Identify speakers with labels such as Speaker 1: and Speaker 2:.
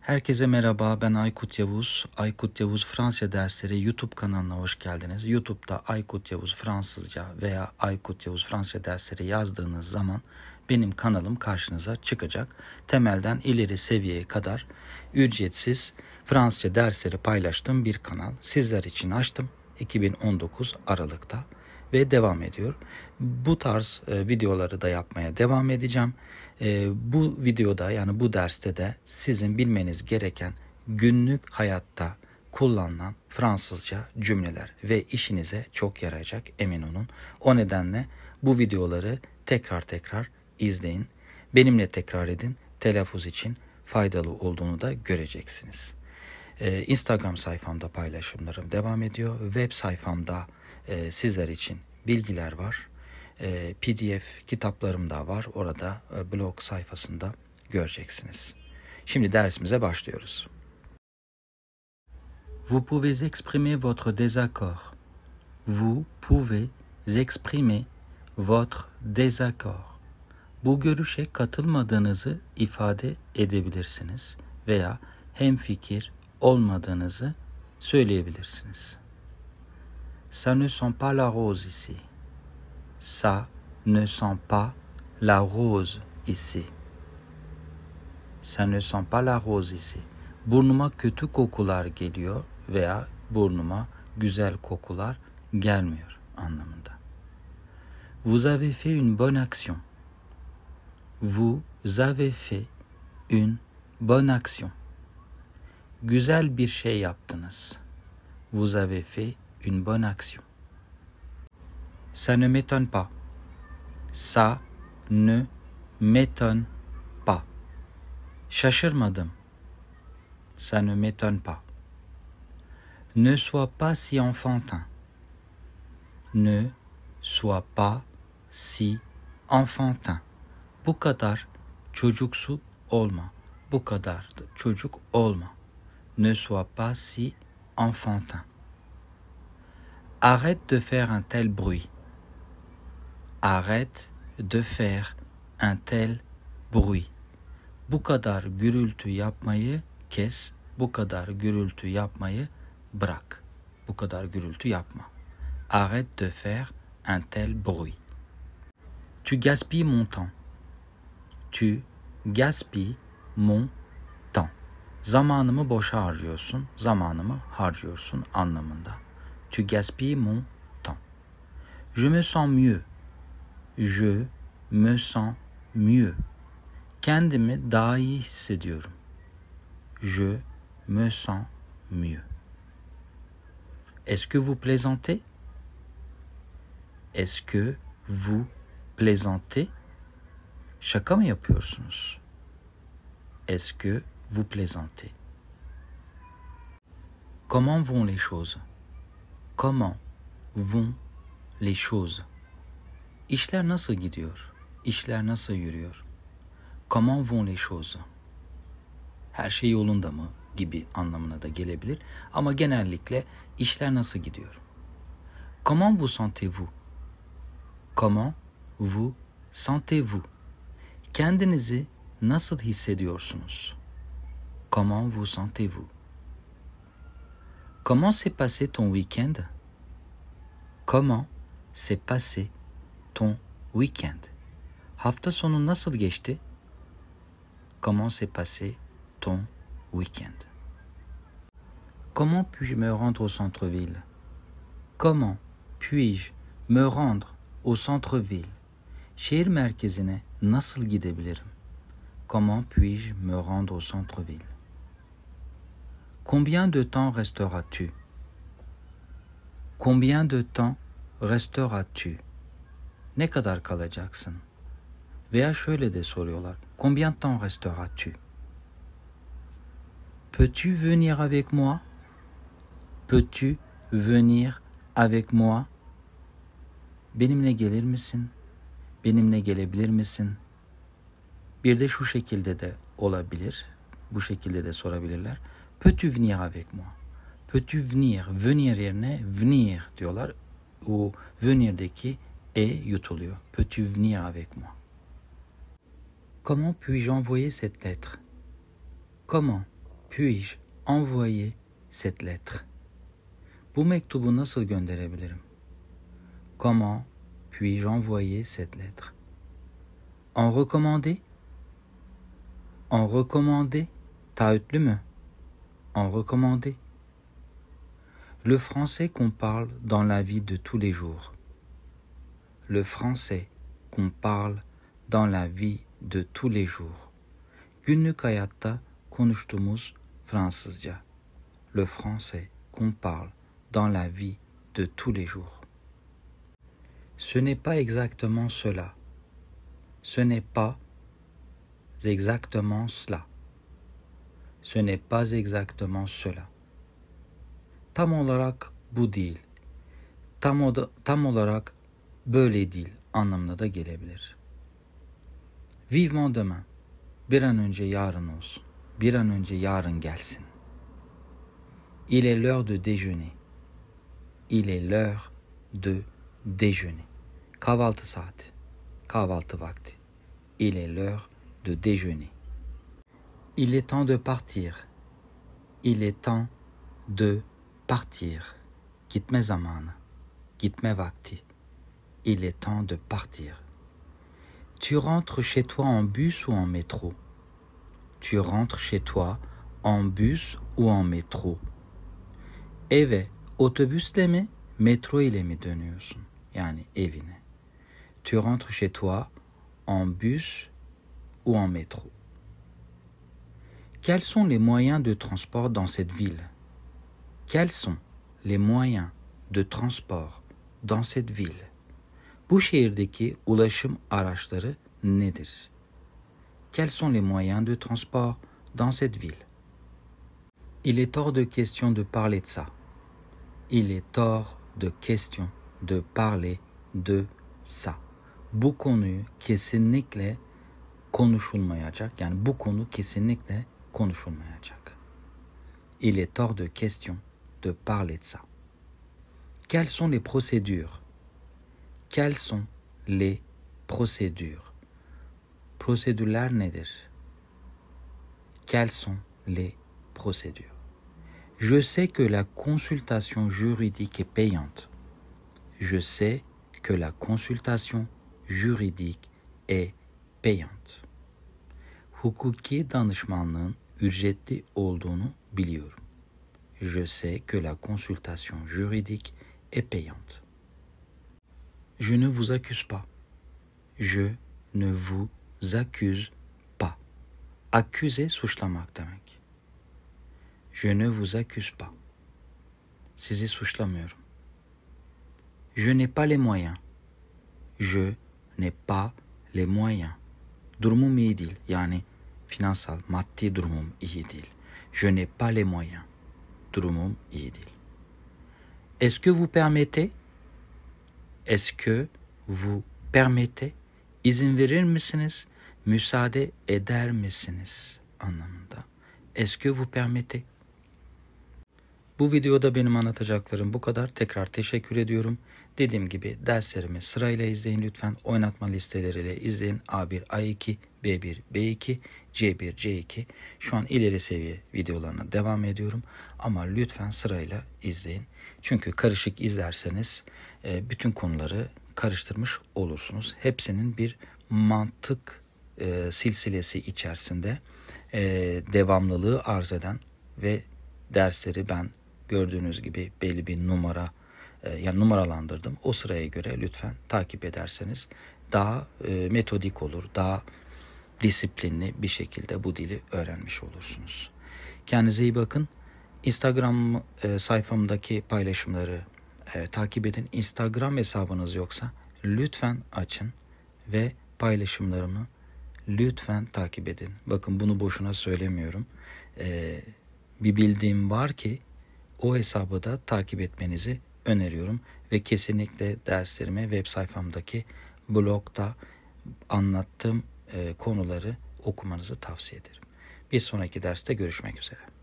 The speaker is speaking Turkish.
Speaker 1: Herkese merhaba ben Aykut Yavuz. Aykut Yavuz Fransızca dersleri YouTube kanalına hoş geldiniz. YouTube'da Aykut Yavuz Fransızca veya Aykut Yavuz Fransızca dersleri yazdığınız zaman benim kanalım karşınıza çıkacak. Temelden ileri seviyeye kadar ücretsiz Fransızca dersleri paylaştığım bir kanal. Sizler için açtım 2019 Aralık'ta ve devam ediyor. Bu tarz e, videoları da yapmaya devam edeceğim. E, bu videoda yani bu derste de sizin bilmeniz gereken günlük hayatta kullanılan Fransızca cümleler ve işinize çok yarayacak emin olun. O nedenle bu videoları tekrar tekrar izleyin. Benimle tekrar edin. Telaffuz için faydalı olduğunu da göreceksiniz. Ee, Instagram sayfamda paylaşımlarım devam ediyor. Web sayfamda e, sizler için bilgiler var. E, PDF kitaplarım da var. Orada e, blog sayfasında göreceksiniz. Şimdi dersimize başlıyoruz. Vous pouvez exprimer votre désaccord. Vous pouvez exprimer votre désaccord. Bu görüşe katılmadığınızı ifade edebilirsiniz veya hemfikir, olmadığınızı söyleyebilirsiniz. Ça ne sent pas la rose ici. Ça ne sent pas la rose ici. Ça ne sent pas la rose ici. Burnuma kötü kokular geliyor veya burnuma güzel kokular gelmiyor anlamında. Vous avez fait une bonne action. Vous avez fait une bonne action. Güzel bir şey yaptınız. Vous avez fait une bonne action. Ça ne m'étonne pas. Ça ne m'étonne pas. madame. Ça ne m'étonne pas. Ne sois pas si enfantin. Ne sois pas si enfantin. Bu kadar çocuksu olma. Bu kadar çocuk olma ne sois pas si enfantin. Arrête de faire un tel bruit. Arrête de faire un tel bruit. Bu kadar gürültü yapmayı kes. Bu kadar gürültü yapmayı bırak. Bu kadar gürültü yapma. Arrête de faire un tel bruit. Tu gaspilles mon temps. Tu gaspilles mon Zamanımı boşa harcıyorsun, zamanımı harcıyorsun anlamında. Tu gaspilles mon temps. Je me sens mieux. Je me sens mieux. Kendimi daha iyi hissediyorum. Je me sens mieux. Est-ce que vous plaisantez? Est-ce que vous plaisantez? Şaka mı yapıyorsunuz? Est-ce que vous plaisantez. Comment vont les choses? Comment vont les choses? İşler nasıl gidiyor? İşler nasıl yürüyor? Comment vont les choses? Her şey yolunda mı? gibi anlamına da gelebilir. Ama genellikle işler nasıl gidiyor? Comment vous sentez-vous? Comment vous sentez-vous? Kendinizi nasıl hissediyorsunuz? Comment vous sentez-vous Comment s'est passé ton week-end Comment s'est passé ton week-end Comment s'est passé ton week-end Comment puis-je me rendre au centre-ville Comment puis-je me rendre au centre-ville Şehir Comment puis-je me rendre au centre-ville Combien de temps resteras-tu Combien de temps resteras-tu Ne kadar kalacaksın? Veya şöyle de soruyorlar. Combien de temps resteras-tu Peux-tu venir avec moi Peux-tu venir avec moi Benimle gelir misin? Benimle gelebilir misin? Bir de şu şekilde de olabilir. Bu şekilde de sorabilirler. Peux-tu venir avec moi Peux-tu venir? Venir est venir diyorlar. O venirdeki e yutuluyor. Peux-tu venir avec moi Comment puis-je envoyer cette lettre Comment puis-je envoyer cette lettre Bu nasıl gönderebilirim? Comment puis-je envoyer cette lettre En recommandé En recommandé Taahhütlü mü en recommander Le français qu'on parle dans la vie de tous les jours. Le français qu'on parle dans la vie de tous les jours. Günlük hayatta konuştuğumuz Le français qu'on parle dans la vie de tous les jours. Ce n'est pas exactement cela. Ce n'est pas exactement cela. Ce n'est pas exactement cela. Tam olarak bu değil. Tam, oda, tam olarak böyle değil anlamına da gelebilir. Vivement demain. Bir an önce yarın olsun. Bir an önce yarın gelsin. Il est l'heure de déjeuner. Il est l'heure de déjeuner. Kahvaltı saati. Kahvaltı vakti. Il est l'heure de déjeuner. Il est temps de partir. Il est temps de partir. Gitme quitte mes vakti. Il est temps de partir. Tu rentres chez toi en bus ou en métro. Tu rentres chez toi en bus ou en métro. Eve otobüsle mi, metro ile mi dönüyorsun? Yani evine. Tu rentres chez toi en bus ou en métro. Quels sont les moyens de transport dans cette ville Quels sont les moyens de transport dans cette ville Bu şehirdeki ulaşım araçları nedir? Quels sont les moyens de transport dans cette ville Il est hors de question de parler de ça. Il est hors de question de parler de ça. Bu konu kesinlikle konuşulmayacak. Yani bu konu kesinlikle il est hors de question de parler de ça. Quelles sont les procédures Quelles sont les procédures Prosedürler nedir Quelles sont les procédures Je sais que la consultation juridique est payante. Je sais que la consultation juridique est payante. hukuki danışmanlığın je sais que la consultation juridique est payante. Je ne vous accuse pas. Je ne vous accuse pas. Accuser suçlamak demek. Je ne vous accuse pas. Sizi suçlamıyorum. Je n'ai pas les moyens. Je n'ai pas les moyens. Durumum finansal, maddi durumum iyi değil. Je n'ai pas les moyens. Durumum iyi değil. Est-ce que vous permettez? Est-ce que vous permettez? İzin verir misiniz? Müsaade eder misiniz? Anlamında. Est-ce que vous permettez? Bu videoda benim anlatacaklarım bu kadar. Tekrar teşekkür ediyorum. Dediğim gibi derslerimi sırayla izleyin lütfen. Oynatma listeleriyle izleyin. A1, A2, B1, B2, C1, C2. Şu an ileri seviye videolarına devam ediyorum. Ama lütfen sırayla izleyin. Çünkü karışık izlerseniz e, bütün konuları karıştırmış olursunuz. Hepsinin bir mantık e, silsilesi içerisinde e, devamlılığı arz eden ve dersleri ben gördüğünüz gibi belli bir numara e, yani numaralandırdım. O sıraya göre lütfen takip ederseniz daha e, metodik olur, daha disiplinli bir şekilde bu dili öğrenmiş olursunuz. Kendinize iyi bakın. Instagram e, sayfamdaki paylaşımları takip edin. Instagram hesabınız yoksa lütfen açın ve paylaşımlarımı lütfen takip edin. Bakın bunu boşuna söylemiyorum. bir bildiğim var ki o hesabı da takip etmenizi öneriyorum ve kesinlikle derslerime web sayfamdaki blogda anlattığım e, konuları okumanızı tavsiye ederim. Bir sonraki derste görüşmek üzere.